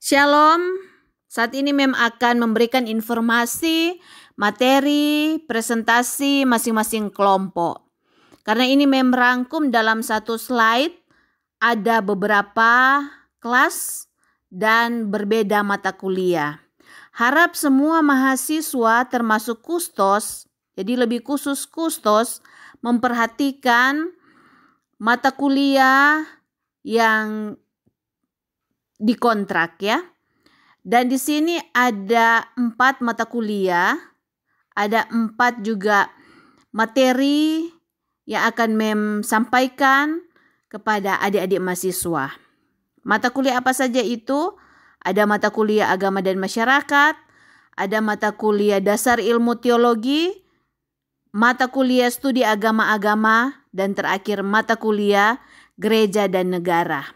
Shalom. Saat ini Mem akan memberikan informasi, materi, presentasi masing-masing kelompok. Karena ini Mem rangkum dalam satu slide ada beberapa kelas dan berbeda mata kuliah. Harap semua mahasiswa termasuk kustos, jadi lebih khusus kustos memperhatikan mata kuliah yang dikontrak ya. Dan di sini ada empat mata kuliah, ada empat juga materi yang akan Mem sampaikan kepada adik-adik mahasiswa. Mata kuliah apa saja itu? Ada mata kuliah agama dan masyarakat, ada mata kuliah dasar ilmu teologi, mata kuliah studi agama-agama, dan terakhir mata kuliah gereja dan negara.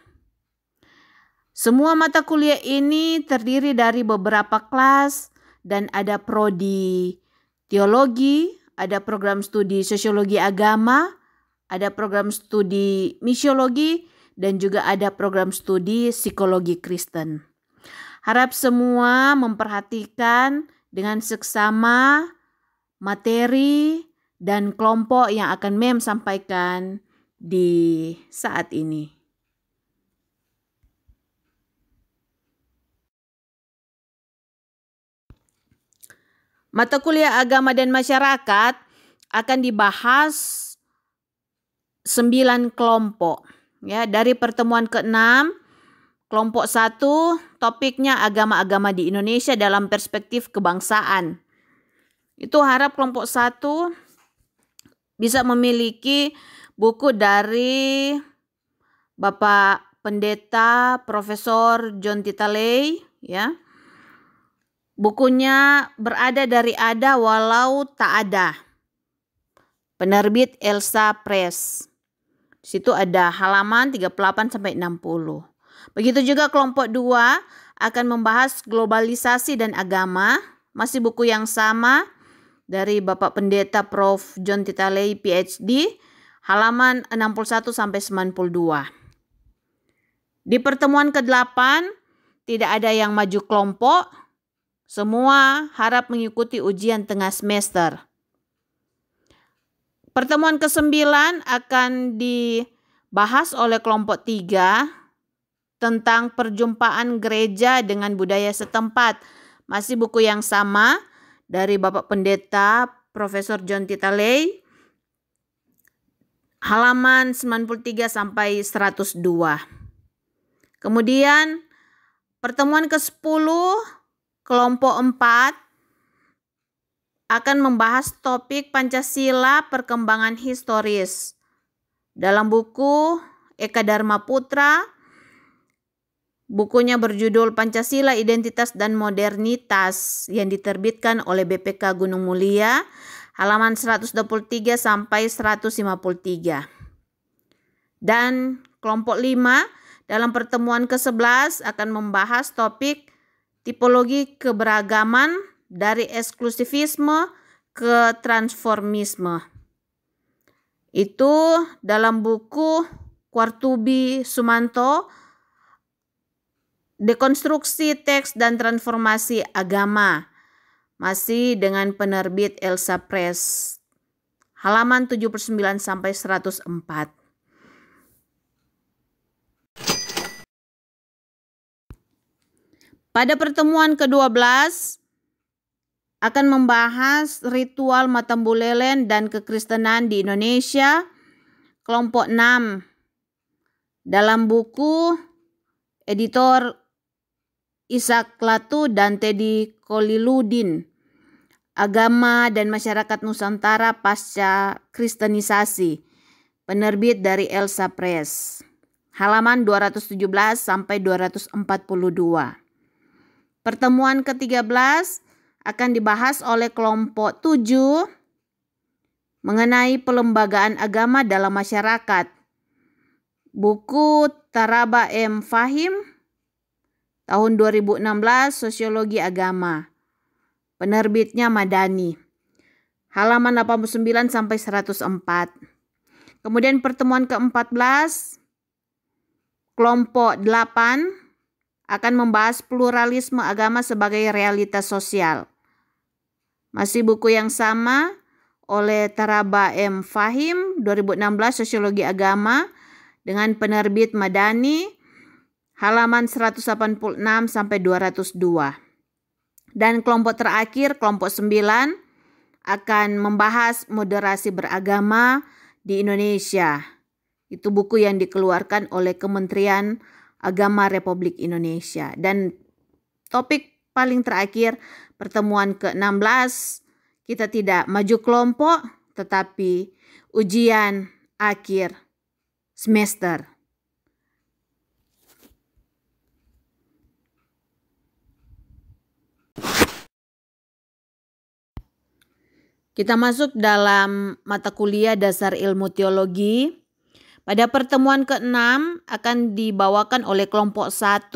Semua mata kuliah ini terdiri dari beberapa kelas dan ada prodi teologi, ada program studi sosiologi agama, ada program studi misiologi, dan juga ada program studi psikologi Kristen. Harap semua memperhatikan dengan seksama materi dan kelompok yang akan Mem sampaikan di saat ini. Mata kuliah agama dan masyarakat akan dibahas sembilan kelompok. Ya, dari pertemuan ke-6 kelompok 1 topiknya agama-agama di Indonesia dalam perspektif kebangsaan. Itu harap kelompok 1 bisa memiliki buku dari Bapak Pendeta Profesor John Titalei ya Bukunya berada dari ada walau tak ada. Penerbit Elsa Press. Di situ ada halaman 38 sampai 60. Begitu juga kelompok 2 akan membahas globalisasi dan agama, masih buku yang sama dari Bapak Pendeta Prof. John Titalei, PhD, halaman 61 sampai 92. Di pertemuan ke-8 tidak ada yang maju kelompok, semua harap mengikuti ujian tengah semester. Pertemuan ke-9 akan dibahas oleh kelompok 3 tentang perjumpaan gereja dengan budaya setempat. Masih buku yang sama dari Bapak Pendeta Profesor John Titalei Halaman 93 sampai 102. Kemudian pertemuan ke-10 Kelompok 4 akan membahas topik Pancasila perkembangan historis. Dalam buku Eka Dharma Putra, bukunya berjudul Pancasila Identitas dan Modernitas yang diterbitkan oleh BPK Gunung Mulia, halaman 123 sampai 153. Dan kelompok 5 dalam pertemuan ke-11 akan membahas topik tipologi keberagaman dari eksklusivisme ke transformisme. Itu dalam buku Kwartubi Sumanto Dekonstruksi Teks dan Transformasi Agama masih dengan penerbit Elsa Press halaman 79 sampai 104. Pada pertemuan ke-12 akan membahas ritual Matambulelen dan kekristenan di Indonesia kelompok 6 dalam buku editor Isaac Latu dan Teddy Koliludin Agama dan Masyarakat Nusantara Pasca Kristenisasi penerbit dari Elsa Press halaman 217 sampai 242 Pertemuan ke-13 akan dibahas oleh kelompok 7 mengenai pelembagaan agama dalam masyarakat. Buku Taraba M. Fahim tahun 2016 Sosiologi Agama. Penerbitnya Madani. Halaman 89 sampai 104. Kemudian pertemuan ke-14 kelompok 8 akan membahas pluralisme agama sebagai realitas sosial. Masih buku yang sama oleh Taraba M. Fahim 2016 Sosiologi Agama dengan penerbit Madani halaman 186 sampai 202. Dan kelompok terakhir kelompok 9 akan membahas moderasi beragama di Indonesia. Itu buku yang dikeluarkan oleh Kementerian agama Republik Indonesia. Dan topik paling terakhir pertemuan ke-16 kita tidak maju kelompok tetapi ujian akhir semester. Kita masuk dalam mata kuliah dasar ilmu teologi. Pada pertemuan ke-6 akan dibawakan oleh kelompok 1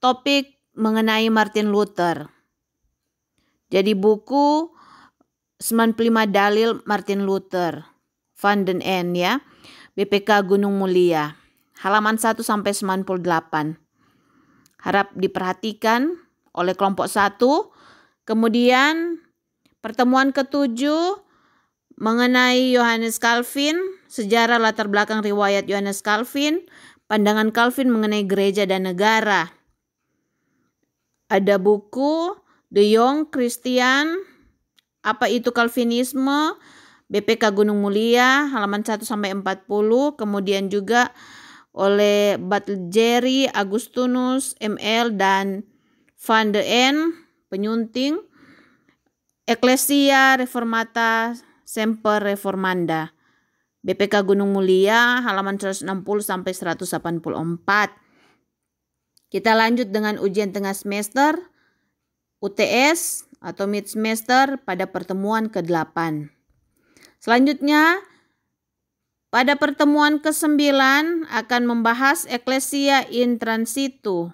topik mengenai Martin Luther. Jadi buku 95 Dalil Martin Luther Van den N ya. BPK Gunung Mulia. Halaman 1 sampai 98. Harap diperhatikan oleh kelompok 1. Kemudian pertemuan ketujuh mengenai Yohanes Calvin, sejarah latar belakang riwayat Yohanes Calvin, pandangan Calvin mengenai gereja dan negara. Ada buku The Young Christian, apa itu Calvinisme, BPK Gunung Mulia, halaman 1 40, kemudian juga oleh Jerry, Agustinus, ML dan Van de en penyunting Eklesia Reformata Semper Reformanda. BPK Gunung Mulia halaman 160 sampai 184. Kita lanjut dengan ujian tengah semester UTS atau mid semester pada pertemuan ke-8. Selanjutnya pada pertemuan ke-9 akan membahas eklesia in transitu.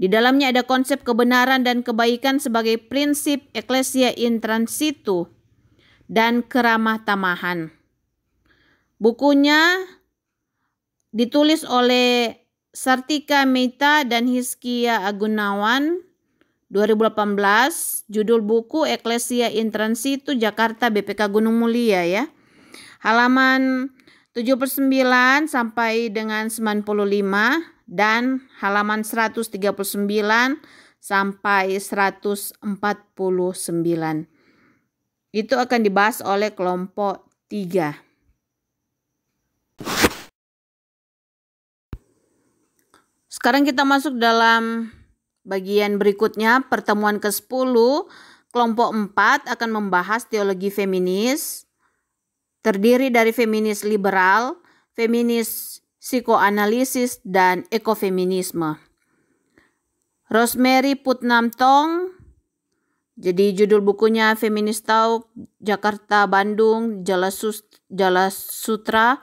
Di dalamnya ada konsep kebenaran dan kebaikan sebagai prinsip eklesia in transitu dan keramah tamahan. Bukunya ditulis oleh Sartika Meita dan Hiskia Agunawan 2018, judul buku Eklesia in Jakarta BPK Gunung Mulia ya. Halaman 79 sampai dengan 95 dan halaman 139 sampai 149. Itu akan dibahas oleh kelompok tiga. Sekarang kita masuk dalam bagian berikutnya, pertemuan ke-10, kelompok 4 akan membahas teologi feminis, terdiri dari feminis liberal, feminis psikoanalisis, dan ekofeminisme. Rosemary Putnam Tong jadi judul bukunya Feminist Talk Jakarta Bandung Jalasus Jalasutra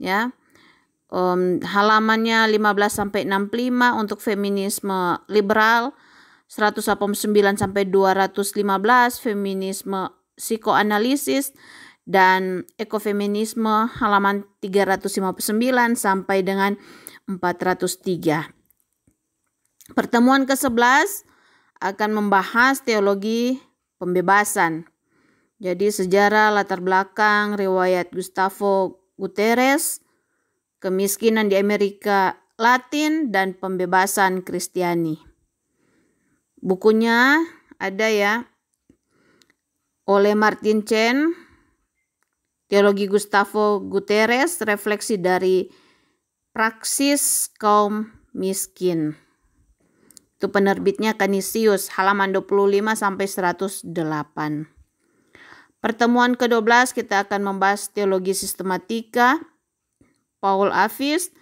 ya. Um, halamannya 15 sampai 65 untuk feminisme liberal, 189 sampai 215 feminisme psikoanalisis dan ekofeminisme halaman 359 sampai dengan 403. Pertemuan ke-11 akan membahas teologi pembebasan. Jadi sejarah latar belakang riwayat Gustavo Guterres, kemiskinan di Amerika Latin dan pembebasan Kristiani. Bukunya ada ya oleh Martin Chen, Teologi Gustavo Guterres, Refleksi dari Praksis Kaum Miskin. Itu penerbitnya Kanisius halaman 25 sampai 108. Pertemuan ke-12 kita akan membahas teologi sistematika, Paul Avis,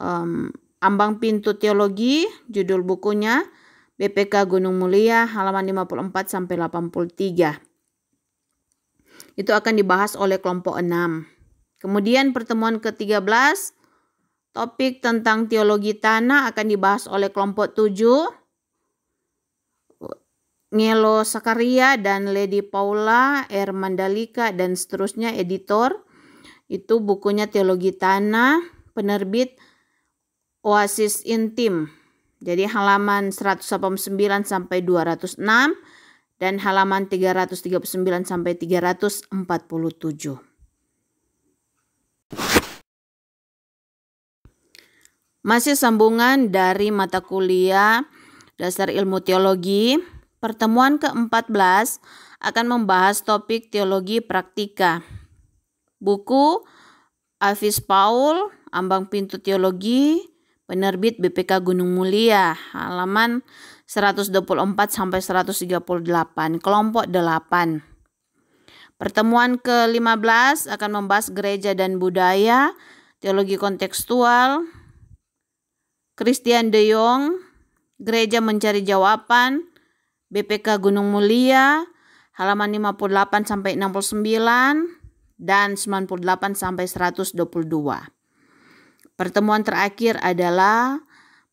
um, Ambang Pintu Teologi, judul bukunya, BPK Gunung Mulia, halaman 54 sampai 83. Itu akan dibahas oleh kelompok 6. Kemudian pertemuan ke-13 Topik tentang teologi tanah akan dibahas oleh kelompok 7. Ngelo Sakaria dan Lady Paula R. Mandalika dan seterusnya editor. Itu bukunya Teologi Tanah, penerbit Oasis Intim. Jadi halaman 189 sampai 206 dan halaman 339 sampai 347. Masih sambungan dari mata kuliah Dasar Ilmu Teologi, pertemuan ke-14 akan membahas topik teologi praktika. Buku Avis Paul, Ambang Pintu Teologi, penerbit BPK Gunung Mulia, halaman 124 sampai 138, kelompok 8. Pertemuan ke-15 akan membahas gereja dan budaya, teologi kontekstual, Christian De Jong, Gereja Mencari Jawaban, BPK Gunung Mulia, halaman 58 sampai 69 dan 98 sampai 122. Pertemuan terakhir adalah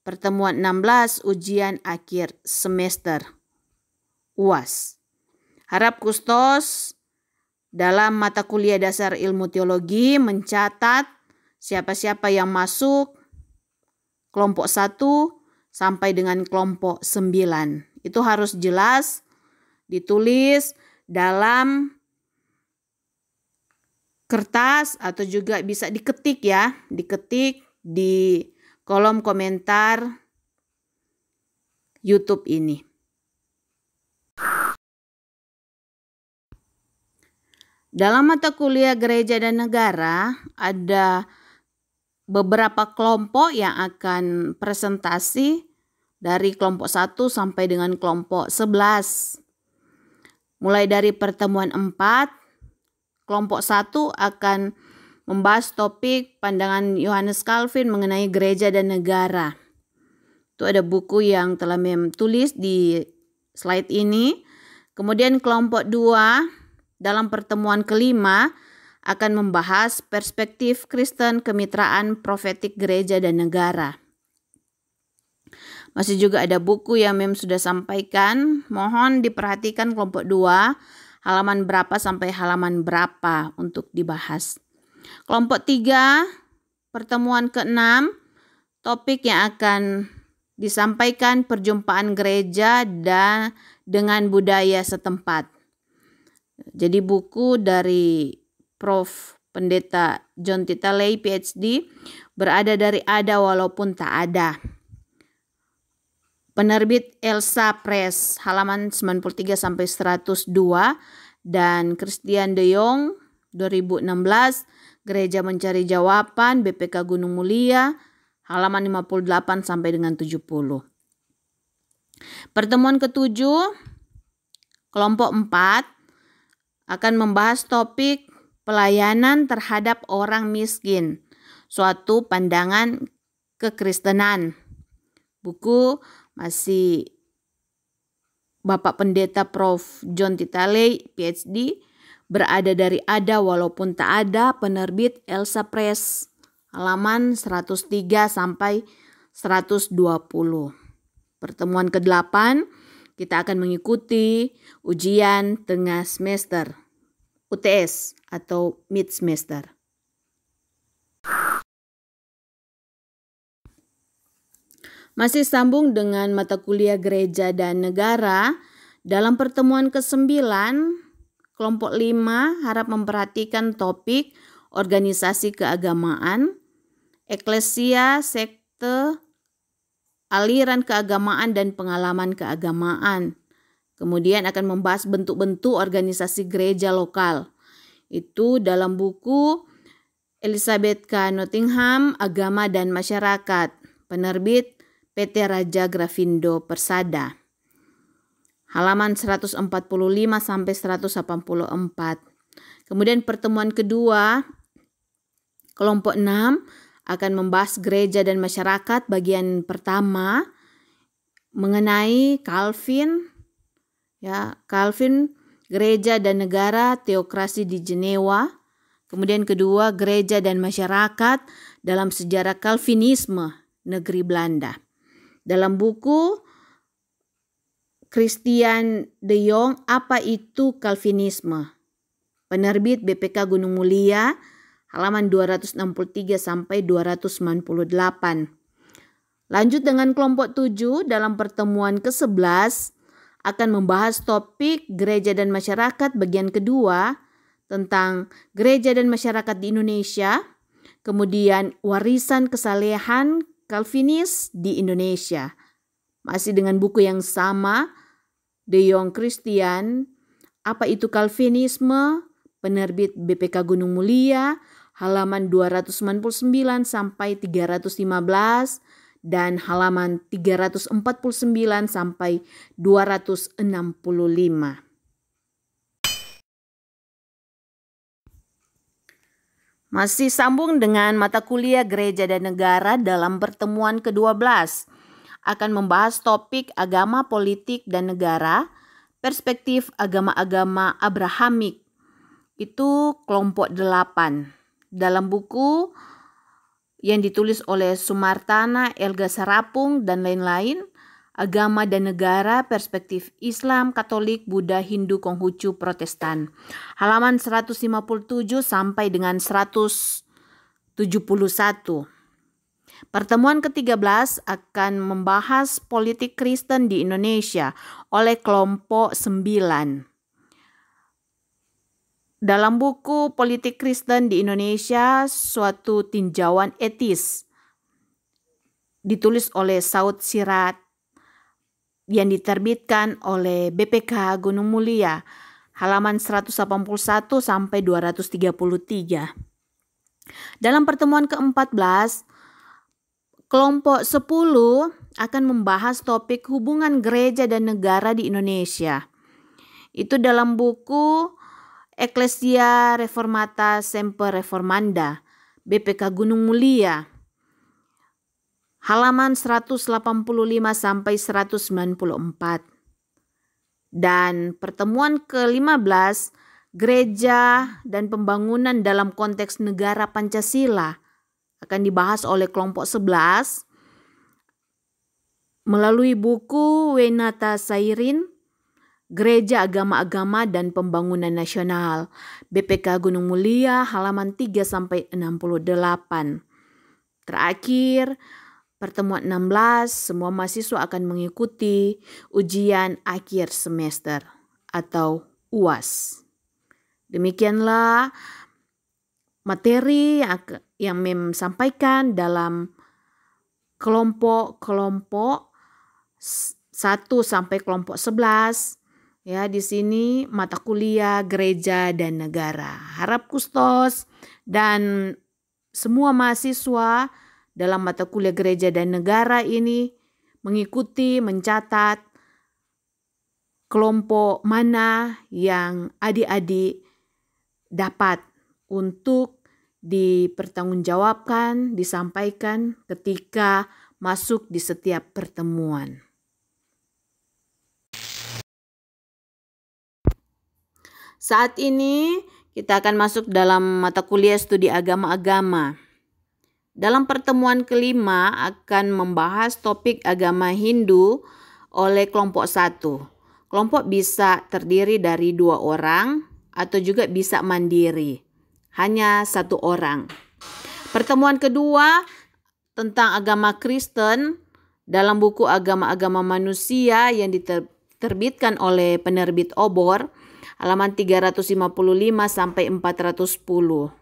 pertemuan 16 ujian akhir semester UAS. Harap Kustos dalam mata kuliah dasar ilmu teologi mencatat siapa-siapa yang masuk kelompok 1 sampai dengan kelompok 9. Itu harus jelas ditulis dalam kertas atau juga bisa diketik ya, diketik di kolom komentar YouTube ini. Dalam mata kuliah gereja dan negara ada beberapa kelompok yang akan presentasi dari kelompok 1 sampai dengan kelompok 11. Mulai dari pertemuan 4, kelompok 1 akan membahas topik pandangan Yohanes Calvin mengenai gereja dan negara. Itu ada buku yang telah mem tulis di slide ini. Kemudian kelompok 2 dalam pertemuan kelima akan membahas perspektif Kristen kemitraan profetik gereja dan negara. Masih juga ada buku yang Mem sudah sampaikan. Mohon diperhatikan kelompok 2, halaman berapa sampai halaman berapa untuk dibahas. Kelompok 3, pertemuan ke-6, topik yang akan disampaikan perjumpaan gereja dan dengan budaya setempat. Jadi buku dari Prof. Pendeta John Titaley PhD berada dari ada walaupun tak ada. Penerbit Elsa Press halaman 93 sampai 102 dan Christian De Jong 2016 Gereja Mencari Jawaban BPK Gunung Mulia halaman 58 sampai dengan 70. Pertemuan ketujuh kelompok 4 akan membahas topik pelayanan terhadap orang miskin, suatu pandangan kekristenan. Buku masih Bapak Pendeta Prof. John Titale, PhD, berada dari ada walaupun tak ada penerbit Elsa Press, halaman 103 sampai 120. Pertemuan ke-8 kita akan mengikuti ujian tengah semester. UTS atau mid semester. Masih sambung dengan mata kuliah gereja dan negara, dalam pertemuan ke-9 kelompok 5 harap memperhatikan topik organisasi keagamaan, eklesia, sekte, aliran keagamaan dan pengalaman keagamaan. Kemudian akan membahas bentuk-bentuk organisasi gereja lokal. Itu dalam buku Elizabeth K. Nottingham, Agama dan Masyarakat, penerbit PT Raja Grafindo Persada. Halaman 145 sampai 184. Kemudian pertemuan kedua, kelompok 6 akan membahas gereja dan masyarakat bagian pertama mengenai Calvin, Ya, Calvin gereja dan negara teokrasi di Jenewa. Kemudian kedua, gereja dan masyarakat dalam sejarah Calvinisme negeri Belanda. Dalam buku Christian de Jong, apa itu Calvinisme? Penerbit BPK Gunung Mulia, halaman 263 sampai 298. Lanjut dengan kelompok 7 dalam pertemuan ke-11 akan membahas topik gereja dan masyarakat bagian kedua tentang gereja dan masyarakat di Indonesia, kemudian warisan kesalehan Calvinis di Indonesia. Masih dengan buku yang sama, De Jong Christian, apa itu Calvinisme, penerbit BPK Gunung Mulia, halaman 299 sampai 315, dan halaman 349 sampai 265. Masih sambung dengan mata kuliah gereja dan negara dalam pertemuan ke-12. Akan membahas topik agama, politik, dan negara, perspektif agama-agama Abrahamik. Itu kelompok 8. Dalam buku yang ditulis oleh Sumartana, Elga Sarapung, dan lain-lain, Agama dan Negara, Perspektif Islam, Katolik, Buddha, Hindu, Konghucu, Protestan. Halaman 157 sampai dengan 171. Pertemuan ke-13 akan membahas politik Kristen di Indonesia oleh kelompok 9. Dalam buku Politik Kristen di Indonesia, suatu tinjauan etis ditulis oleh Saud Sirat yang diterbitkan oleh BPK Gunung Mulia, halaman 181 sampai 233. Dalam pertemuan ke-14, kelompok 10 akan membahas topik hubungan gereja dan negara di Indonesia. Itu dalam buku Ecclesia Reformata Semper Reformanda, BPK Gunung Mulia, halaman 185 sampai 194. Dan pertemuan ke-15 gereja dan pembangunan dalam konteks negara Pancasila akan dibahas oleh kelompok 11 melalui buku Wenata Sairin Gereja Agama-Agama dan Pembangunan Nasional, BPK Gunung Mulia, halaman 3-68. Terakhir, pertemuan 16, semua mahasiswa akan mengikuti ujian akhir semester atau UAS. Demikianlah materi yang Mem sampaikan dalam kelompok-kelompok 1 sampai kelompok 11 Ya, di sini mata kuliah gereja dan negara. Harap kustos dan semua mahasiswa dalam mata kuliah gereja dan negara ini mengikuti, mencatat kelompok mana yang adik-adik dapat untuk dipertanggungjawabkan, disampaikan ketika masuk di setiap pertemuan. Saat ini kita akan masuk dalam mata kuliah studi agama-agama. Dalam pertemuan kelima akan membahas topik agama Hindu oleh kelompok satu. Kelompok bisa terdiri dari dua orang atau juga bisa mandiri. Hanya satu orang. Pertemuan kedua tentang agama Kristen dalam buku agama-agama manusia yang diterbitkan oleh penerbit Obor halaman 355 sampai 410.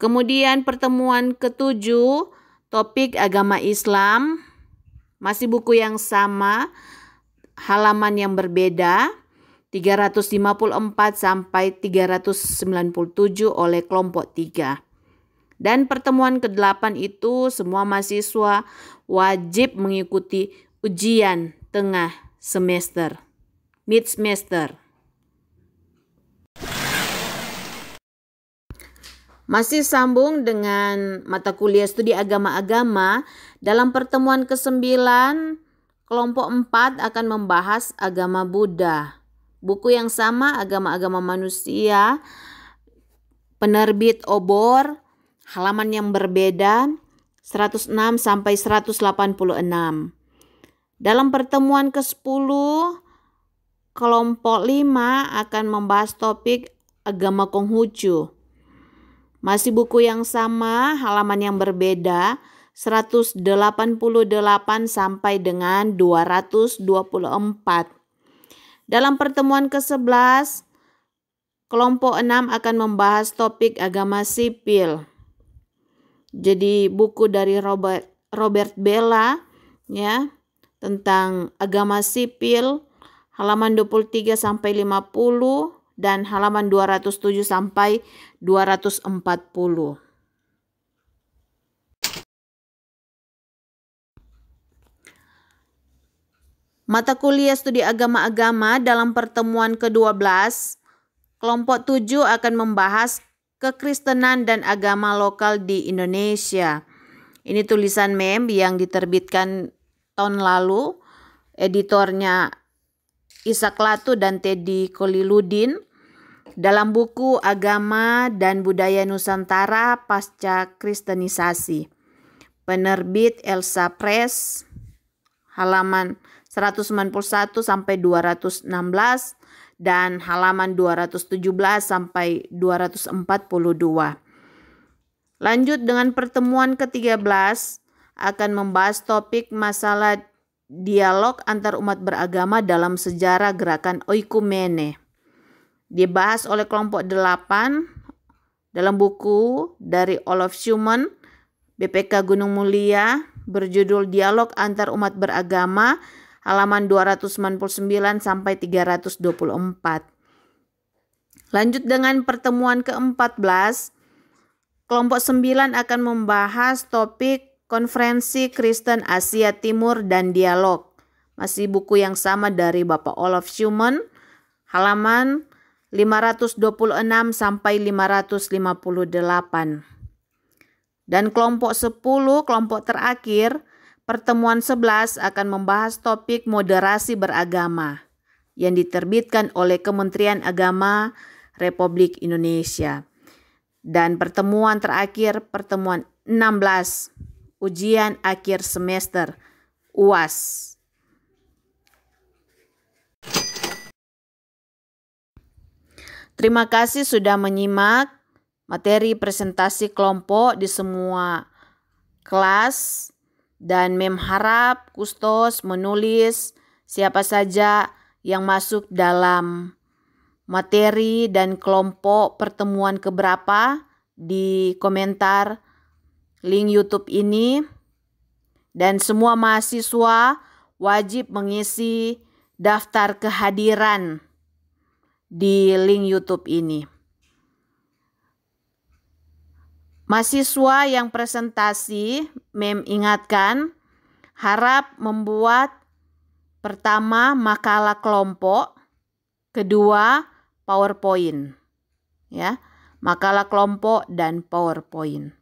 Kemudian pertemuan ketujuh, topik agama Islam, masih buku yang sama, halaman yang berbeda, 354 sampai 397 oleh kelompok 3. Dan pertemuan ke-8 itu semua mahasiswa wajib mengikuti ujian tengah semester. Midsmaster. Masih sambung dengan mata kuliah studi agama-agama, dalam pertemuan ke-9 kelompok 4 akan membahas agama Buddha. Buku yang sama agama-agama manusia, penerbit obor, halaman yang berbeda 106 sampai 186. Dalam pertemuan ke-10 Kelompok 5 akan membahas topik agama Konghucu. Masih buku yang sama, halaman yang berbeda, 188 sampai dengan 224. Dalam pertemuan ke-11, kelompok 6 akan membahas topik agama sipil. Jadi buku dari Robert Robert Bella ya tentang agama sipil halaman 23 sampai 50 dan halaman 207 sampai 240. Mata kuliah studi agama-agama dalam pertemuan ke-12, kelompok 7 akan membahas kekristenan dan agama lokal di Indonesia. Ini tulisan MEM yang diterbitkan tahun lalu, editornya Isak Latu dan Teddy Koliludin dalam buku Agama dan Budaya Nusantara Pasca Kristenisasi. Penerbit Elsa Press halaman 191 sampai 216 dan halaman 217 sampai 242. Lanjut dengan pertemuan ke-13 akan membahas topik masalah dialog antar umat beragama dalam sejarah gerakan oikumene. Dibahas oleh kelompok delapan dalam buku dari Olaf Schumann, BPK Gunung Mulia berjudul Dialog Antar Umat Beragama halaman 299 sampai 324. Lanjut dengan pertemuan ke-14, kelompok 9 akan membahas topik Konferensi Kristen Asia Timur dan Dialog. Masih buku yang sama dari Bapak Olaf Schumann, halaman 526 sampai 558. Dan kelompok 10, kelompok terakhir, pertemuan 11 akan membahas topik moderasi beragama yang diterbitkan oleh Kementerian Agama Republik Indonesia. Dan pertemuan terakhir, pertemuan 16 ujian akhir semester UAS. Terima kasih sudah menyimak materi presentasi kelompok di semua kelas dan mem harap kustos menulis siapa saja yang masuk dalam materi dan kelompok pertemuan keberapa di komentar link YouTube ini dan semua mahasiswa wajib mengisi daftar kehadiran di link YouTube ini. Mahasiswa yang presentasi, Mem ingatkan, harap membuat pertama makalah kelompok, kedua PowerPoint. Ya, makalah kelompok dan PowerPoint.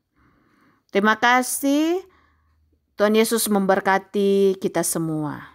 Terima kasih. Tuhan Yesus memberkati kita semua.